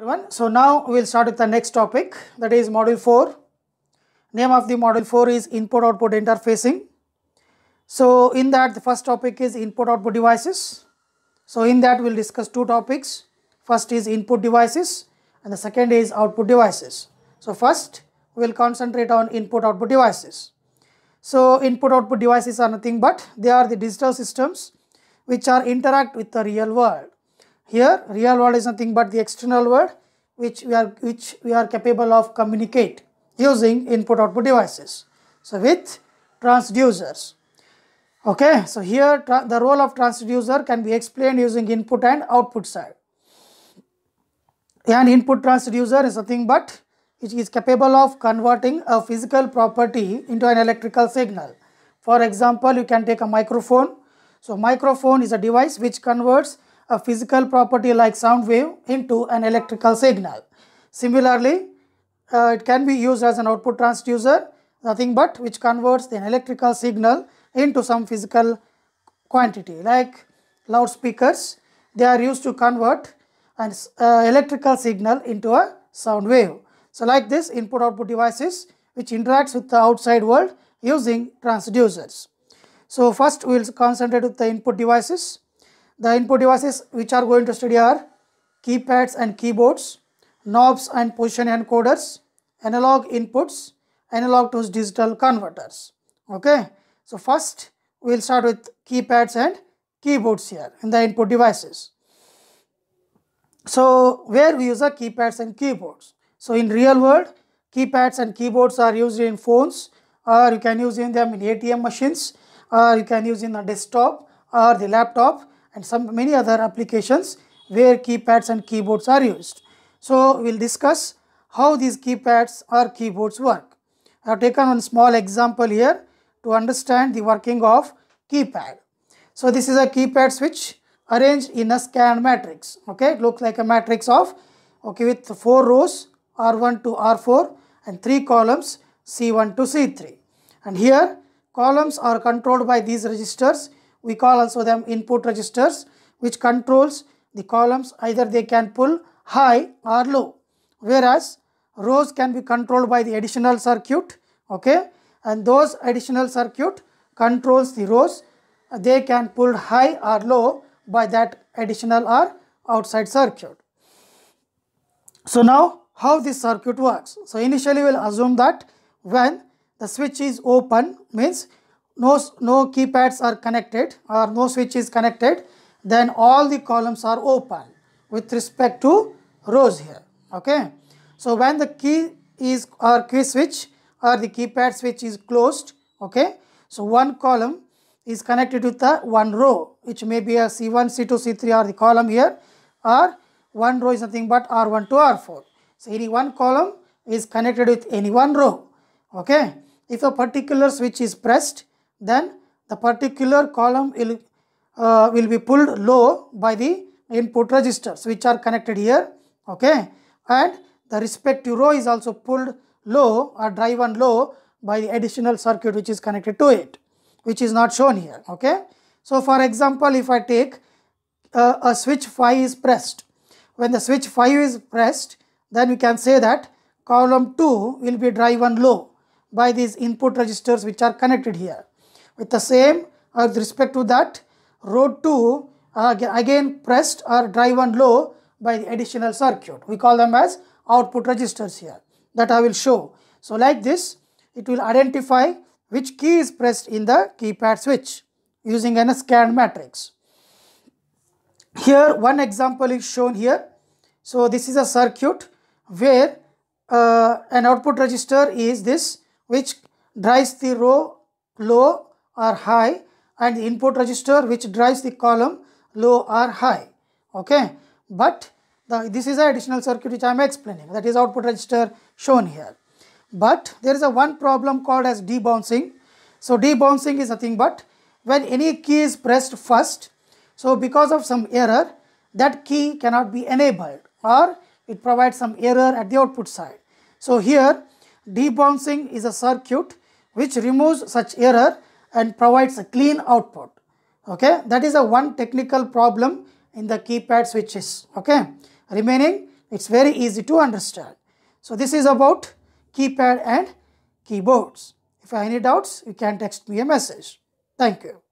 everyone. So now we will start with the next topic that is module 4. Name of the module 4 is input output interfacing. So in that the first topic is input output devices. So in that we will discuss two topics. First is input devices and the second is output devices. So first we will concentrate on input output devices. So input output devices are nothing but they are the digital systems which are interact with the real world. Here real world is nothing but the external world, which we are which we are capable of communicate using input output devices. So with transducers. Okay, so here the role of transducer can be explained using input and output side. And input transducer is nothing but it is capable of converting a physical property into an electrical signal. For example, you can take a microphone. So microphone is a device which converts a physical property like sound wave into an electrical signal. Similarly, uh, it can be used as an output transducer, nothing but which converts an electrical signal into some physical quantity like loudspeakers. They are used to convert an uh, electrical signal into a sound wave. So like this input output devices which interacts with the outside world using transducers. So first we will concentrate with the input devices. The input devices which are going to study are keypads and keyboards, knobs and position encoders, analog inputs, analog to digital converters. Okay. So first we will start with keypads and keyboards here in the input devices. So where we use the keypads and keyboards. So in real world keypads and keyboards are used in phones or you can use in them in ATM machines or you can use in a desktop or the laptop and some many other applications where keypads and keyboards are used. So, we will discuss how these keypads or keyboards work. I have taken one small example here to understand the working of keypad. So, this is a keypad switch arranged in a scan matrix. Okay, it looks like a matrix of okay with four rows R1 to R4 and three columns C1 to C3. And here columns are controlled by these registers we call also them input registers which controls the columns either they can pull high or low whereas rows can be controlled by the additional circuit okay and those additional circuit controls the rows they can pull high or low by that additional or outside circuit. So now how this circuit works. So initially we will assume that when the switch is open means no, no keypads are connected or no switch is connected, then all the columns are open with respect to rows here. Okay. So when the key is or key switch or the keypad switch is closed, okay, so one column is connected with the one row, which may be a C1, C2, C3 or the column here, or one row is nothing but R1 to R4. So any one column is connected with any one row. Okay. If a particular switch is pressed, then the particular column will, uh, will be pulled low by the input registers which are connected here okay and the respective row is also pulled low or one low by the additional circuit which is connected to it which is not shown here okay so for example if i take uh, a switch 5 is pressed when the switch 5 is pressed then we can say that column 2 will be drive one low by these input registers which are connected here with the same or with respect to that road 2 uh, again pressed or driven low by the additional circuit. We call them as output registers here that I will show. So like this it will identify which key is pressed in the keypad switch using an scan matrix. Here one example is shown here. So this is a circuit where uh, an output register is this which drives the row low are high and the input register which drives the column low or high. Okay. But the, this is an additional circuit which I am explaining that is output register shown here. But there is a one problem called as debouncing. So debouncing is nothing but when any key is pressed first. So because of some error that key cannot be enabled or it provides some error at the output side. So here debouncing is a circuit which removes such error and provides a clean output. Okay, that is a one technical problem in the keypad switches. Okay, remaining it's very easy to understand. So this is about keypad and keyboards. If have any doubts, you can text me a message. Thank you.